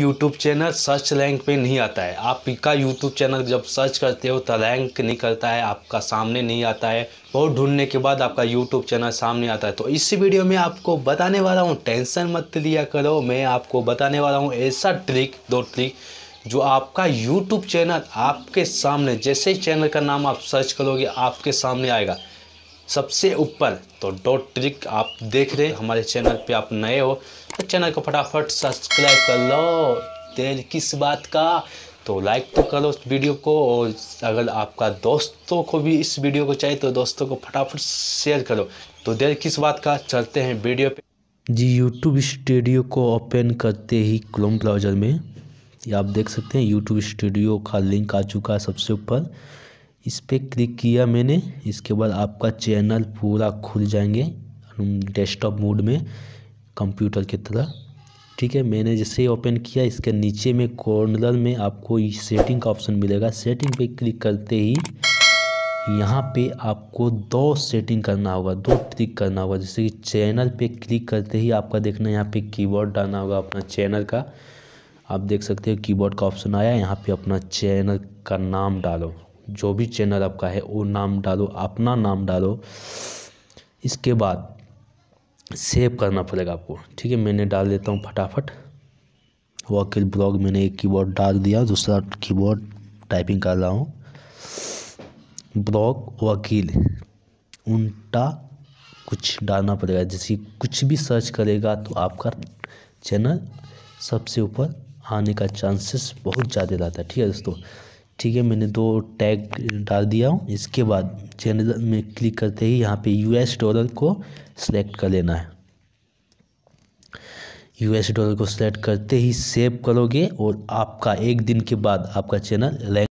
YouTube channel search rank पे नहीं आता है आपका यूट्यूब चैनल जब सर्च करते हो तो रैंक निकलता है आपका सामने नहीं आता है बहुत ढूंढने के बाद आपका यूट्यूब चैनल सामने आता है तो इस वीडियो में आपको बताने वाला हूँ टेंशन मत लिया करो मैं आपको बताने वाला हूँ ऐसा ट्रिक दो ट्रिक जो आपका यूट्यूब चैनल आपके सामने जैसे चैनल का नाम आप सर्च करोगे आपके सामने आएगा सबसे ऊपर तो डॉट ट्रिक आप देख रहे हमारे चैनल पे आप नए हो तो चैनल को फटाफट सब्सक्राइब कर लो देर किस बात का तो लाइक तो करो उस वीडियो को और अगर आपका दोस्तों को भी इस वीडियो को चाहिए तो दोस्तों को फटाफट शेयर करो तो देर किस बात का चलते हैं वीडियो पे जी यूट्यूब स्टूडियो को ओपन करते ही क्लोम ब्राउज़र में ये आप देख सकते हैं यूट्यूब स्टूडियो का लिंक आ चुका है सबसे ऊपर इस पर क्लिक किया मैंने इसके बाद आपका चैनल पूरा खुल जाएंगे डेस्कटॉप मोड में कंप्यूटर की तरह ठीक है मैंने जैसे ही ओपन किया इसके नीचे में कॉर्नर में आपको सेटिंग का ऑप्शन मिलेगा सेटिंग पे क्लिक करते ही यहाँ पे आपको दो सेटिंग करना होगा दो क्लिक करना होगा जैसे कि चैनल पे क्लिक करते ही आपका देखना यहाँ पे कीबोर्ड डालना होगा अपना चैनल का आप देख सकते हो कीबोर्ड का ऑप्शन आया यहाँ पे अपना चैनल का नाम डालो जो भी चैनल आपका है वो नाम डालो अपना नाम डालो इसके बाद सेव करना पड़ेगा आपको ठीक है मैंने डाल देता हूँ फटाफट वकील ब्लॉग मैंने एक कीबोर्ड डाल दिया दूसरा कीबोर्ड टाइपिंग कर रहा हूँ ब्लॉग वकील उनटा कुछ डालना पड़ेगा जैसे कुछ भी सर्च करेगा तो आपका चैनल सबसे ऊपर आने का चांसेस बहुत ज़्यादा रहता है ठीक है दोस्तों ठीक है मैंने दो टैग डाल दिया हूँ इसके बाद चैनल में क्लिक करते ही यहाँ पे यूएस डॉलर को सिलेक्ट कर लेना है यूएस डॉलर को सिलेक्ट करते ही सेव करोगे और आपका एक दिन के बाद आपका चैनल